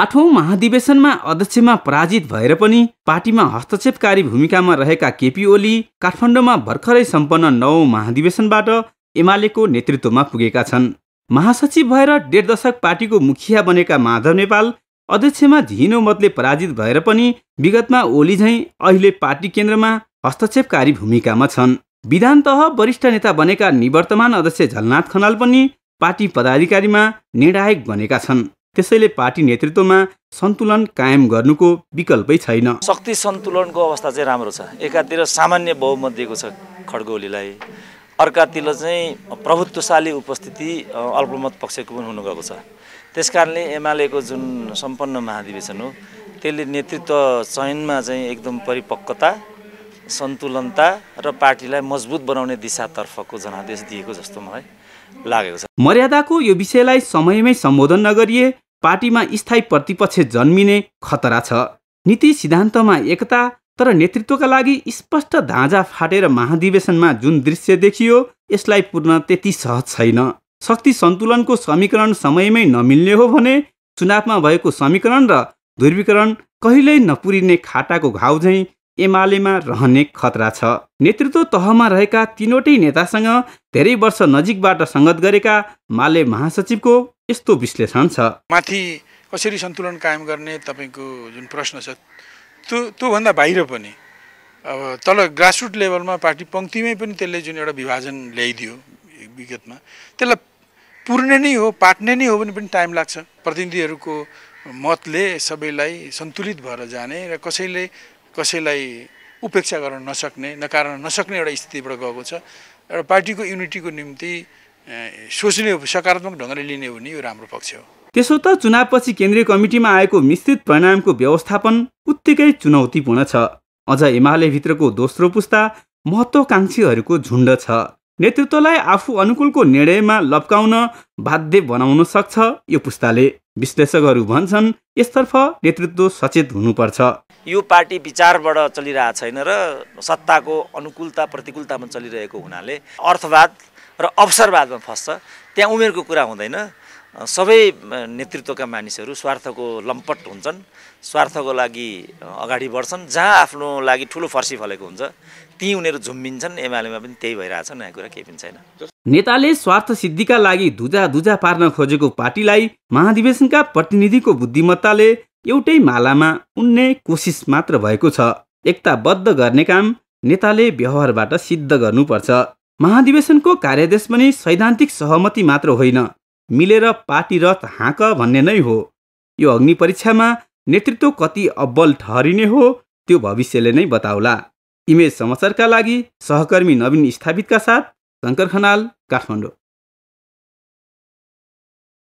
आठौँ महाधिवेशनमा अध्यक्षमा पराजित भएर पनि पार्टीमा हस्तक्षेपकारी भूमिकामा रहेका केपी ओली काठमाडौँमा भर्खरै सम्पन्न नौ महाधिवेशनबाट एमालेको नेतृत्वमा पुगेका छन् महासचिव भएर डेढ दशक पार्टीको मुखिया बनेका माधव नेपाल अध्यक्षमा झिनो मतले पराजित भएर पनि विगतमा ओली झैँ अहिले पार्टी केन्द्रमा हस्तक्षेपकारी भूमिकामा छन् विधान वरिष्ठ नेता बनेका निवर्तमान अध्यक्ष झलनाथ खनाल पनि पार्टी पदाधिकारीमा निर्णायक बनेका छन् त्यसैले पार्टी नेतृत्वमा सन्तुलन कायम गर्नुको विकल्पै छैन शक्ति सन्तुलनको अवस्था चाहिँ राम्रो छ एकातिर सामान्य बहुमत दिएको छ खड्गौलीलाई अर्कातिर चाहिँ प्रभुत्वशाली उपस्थिति अल्पमत पक्षको पनि हुनु गएको छ त्यस कारणले एमालेको जुन सम्पन्न महाधिवेशन हो त्यसले नेतृत्व चयनमा चाहिँ एकदम परिपक्वता सन्तुलनता र पार्टीलाई मजबुत बनाउने दिशातर्फको जनादेश दिएको जस्तो मलाई लागेको छ मर्यादाको यो विषयलाई समयमै सम्बोधन नगरिए पार्टीमा स्थायी प्रतिपक्ष जन्मिने खतरा छ नीति सिद्धान्तमा एकता तर नेतृत्वका लागि स्पष्ट धाँजा फाटेर महाधिवेशनमा जुन दृश्य देखियो यसलाई पुर्न त्यति सहज छैन शक्ति सन्तुलनको समीकरण समयमै नमिल्ने हो भने चुनावमा भएको समीकरण र ध्रुवीकरण कहिल्यै नपुरिने खाटाको घाउ झैँ एमालेमा रहने खतरा छ नेतृत्व तहमा रहेका तिनवटै नेतासँग धेरै वर्ष नजिकबाट सङ्गत गरेका माले महासचिवको यस्तो विश्लेषण छ माथि कसरी सन्तुलन कायम गर्ने तपाईँको जुन प्रश्न छ त्यो त्योभन्दा बाहिर पनि अब तल ग्रासरुट लेभलमा पार्टी पङ्क्तिमै पनि त्यसले जुन एउटा विभाजन ल्याइदियो विगतमा त्यसलाई पुर्ने नै हो पाट्ने नै हो भने पनि टाइम लाग्छ प्रतिनिधिहरूको मतले सबैलाई सन्तुलित भएर जाने र कसैले कसैलाई उपेक्षा गर्न नसक्ने नकार्न नसक्ने एउटा स्थितिबाट गएको छ र पार्टीको युनिटीको निम्ति सोच्ने सकारात्मक ढङ्गले लिने हो भने यो राम्रो पक्ष हो त्यसो त चुनावपछि केन्द्रीय कमिटीमा आएको मिश्रित परिणामको व्यवस्थापन उत्तिकै चुनौतीपूर्ण छ अझ एमालेभित्रको दोस्रो पुस्ता महत्वाकाङ्क्षीहरूको झुण्ड छ नेतृत्वलाई आफू अनुकूलको निर्णयमा लप्काउन बाध्य बनाउन सक्छ यो पुस्ताले विश्लेषकहरू भन्छन् यसतर्फ नेतृत्व सचेत हुनुपर्छ यो पार्टी विचारबाट चलिरहेको छैन र सत्ताको अनुकूलता प्रतिकूलतामा चलिरहेको हुनाले अर्थवाद र अवसरवादमा फस्छ त्यहाँ उमेरको कुरा हुँदैन सबै नेतृत्वका मानिसहरू स्वार्थको लम्पट हुन्छन् स्वार्थको लागि अगाडि बढ्छन् जहाँ आफ्नो लागि ठुलो फर्सी फलेको हुन्छ ती उनीहरू झुम्बिन्छन् एमालेमा पनि त्यही भइरहेछ नयाँ कुरा केही पनि छैन नेताले स्वार्थ सिद्धिका लागि धुजा धुजा पार्न खोजेको पार्टीलाई महाधिवेशनका प्रतिनिधिको बुद्धिमत्ताले एउटै मालामा उन्ने कोसिस मात्र भएको छ एकताबद्ध गर्ने काम नेताले व्यवहारबाट सिद्ध गर्नुपर्छ महाधिवेशनको कार्यदेश पनि सैद्धान्तिक सहमति मात्र होइन मिलेर पार्टीरत हाँक भन्ने नै हो यो अग्नि परीक्षामा नेतृत्व कति अब्बल ठहरिने हो त्यो भविष्यले नै बताउला इमेज समाचारका लागि सहकर्मी नवीन स्थापितका साथ शङ्कर खनाल काठमाडौँ